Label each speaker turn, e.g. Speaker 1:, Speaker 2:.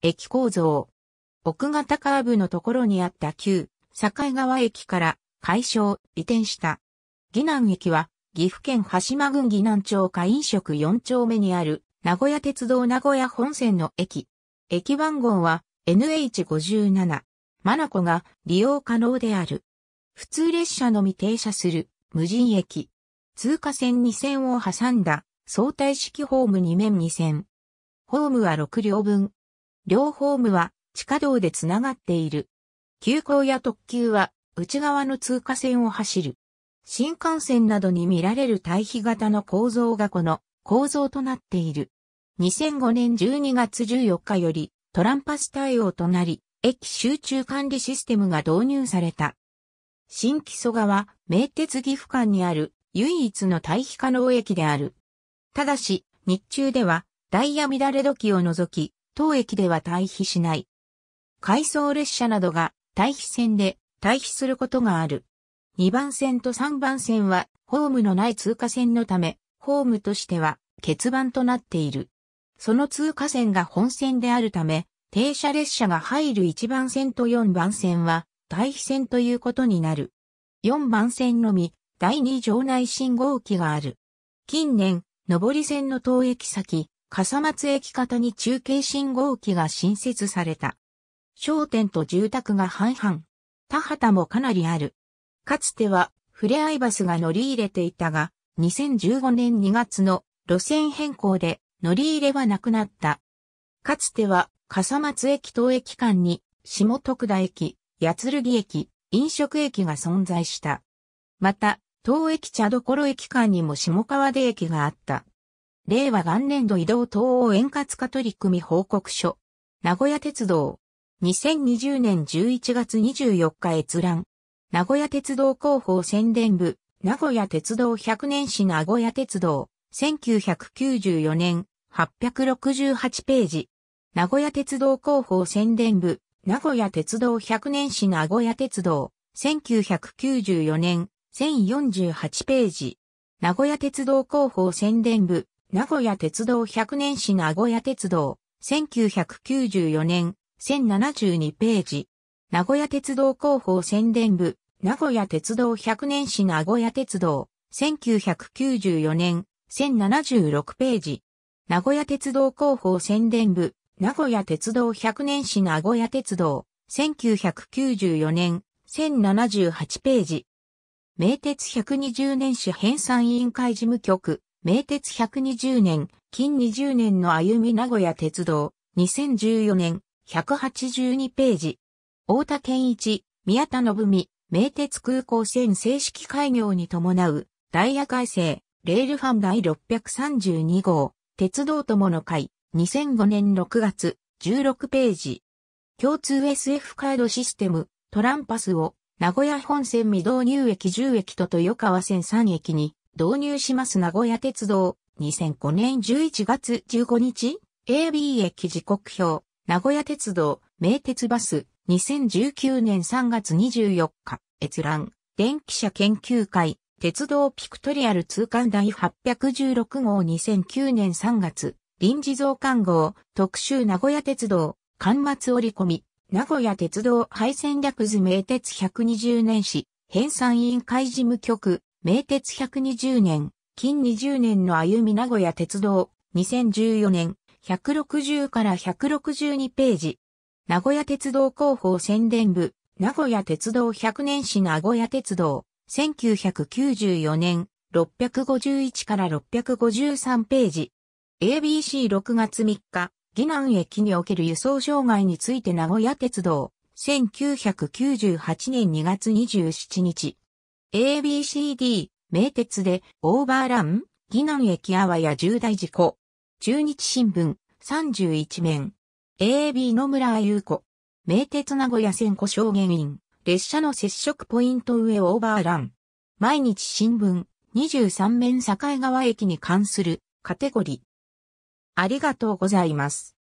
Speaker 1: 駅構造。奥型カーブのところにあった旧、境川駅から解消、移転した。岐南駅は、岐阜県羽島郡岐南町下飲食4丁目にある、名古屋鉄道名古屋本線の駅。駅番号は NH57。マナコが利用可能である。普通列車のみ停車する無人駅。通過線2線を挟んだ相対式ホーム2面2線。ホームは6両分。両ホームは地下道でつながっている。急行や特急は内側の通過線を走る。新幹線などに見られる対比型の構造がこの構造となっている。2005年12月14日よりトランパス対応となり、駅集中管理システムが導入された。新木曽川、名鉄岐阜間にある唯一の対比可能駅である。ただし、日中ではダイヤ乱れ時を除き、当駅では退避しない。回送列車などが退避線で退避することがある。2番線と3番線はホームのない通過線のため、ホームとしては欠番となっている。その通過線が本線であるため、停車列車が入る1番線と4番線は退避線ということになる。4番線のみ第2場内信号機がある。近年、上り線の当駅先、笠松駅方に中継信号機が新設された。商店と住宅が半々。田畑もかなりある。かつては、触れ合いバスが乗り入れていたが、2015年2月の路線変更で乗り入れはなくなった。かつては、笠松駅等駅間に、下徳田駅、八剣駅、飲食駅が存在した。また、東駅茶所駅間にも下川出駅があった。令和元年度移動等欧円滑化取り組み報告書。名古屋鉄道。2020年11月24日閲覧。名古屋鉄道広報宣伝部。名古屋鉄道100年史名古屋鉄道。1994年868ページ。名古屋鉄道広報宣伝部。名古屋鉄道100年史名古屋鉄道。1994年1048ページ。名古屋鉄道広報宣伝部、名古屋鉄道100年史名古屋鉄道、1994年、1072ページ。名古屋鉄道広報宣伝部、名古屋鉄道100年史名古屋鉄道、1994年、1076ページ。名古屋鉄道広報宣伝部、名古屋鉄道100年史名古屋鉄道、1994年、1078ページ。名鉄120年史編纂委員会事務局、名鉄120年、近20年の歩み名古屋鉄道、2014年、182ページ。大田健一、宮田信美、名鉄空港線正式開業に伴う、ダイヤ改正、レールファン第632号、鉄道友の会、2005年6月、16ページ。共通 SF カードシステム、トランパスを、名古屋本線未導入駅10駅と豊川線3駅に、導入します名古屋鉄道、2005年11月15日、AB 駅時刻表、名古屋鉄道、名鉄バス、2019年3月24日、閲覧、電気車研究会、鉄道ピクトリアル通貫第816号2009年3月、臨時増刊号、特集名古屋鉄道、端末折り込み、名古屋鉄道廃線略図名鉄120年史、編纂委員会事務局、名鉄120年、近20年の歩み名古屋鉄道、2014年、160から162ページ。名古屋鉄道広報宣伝部、名古屋鉄道100年史名古屋鉄道、1994年、651から653ページ。ABC6 月3日、宜南駅における輸送障害について名古屋鉄道、1998年2月27日。ABCD、名鉄で、オーバーラン、ギ難駅あわや重大事故。中日新聞、31面。AB 野村優子。名鉄名古屋線故障原因。列車の接触ポイント上オーバーラン。毎日新聞、23面境川駅に関するカテゴリー。ありがとうございます。